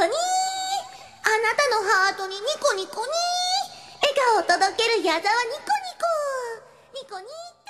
コーあなたのハートにニコニコにー笑顔を届ける矢沢ニコニコニコニーって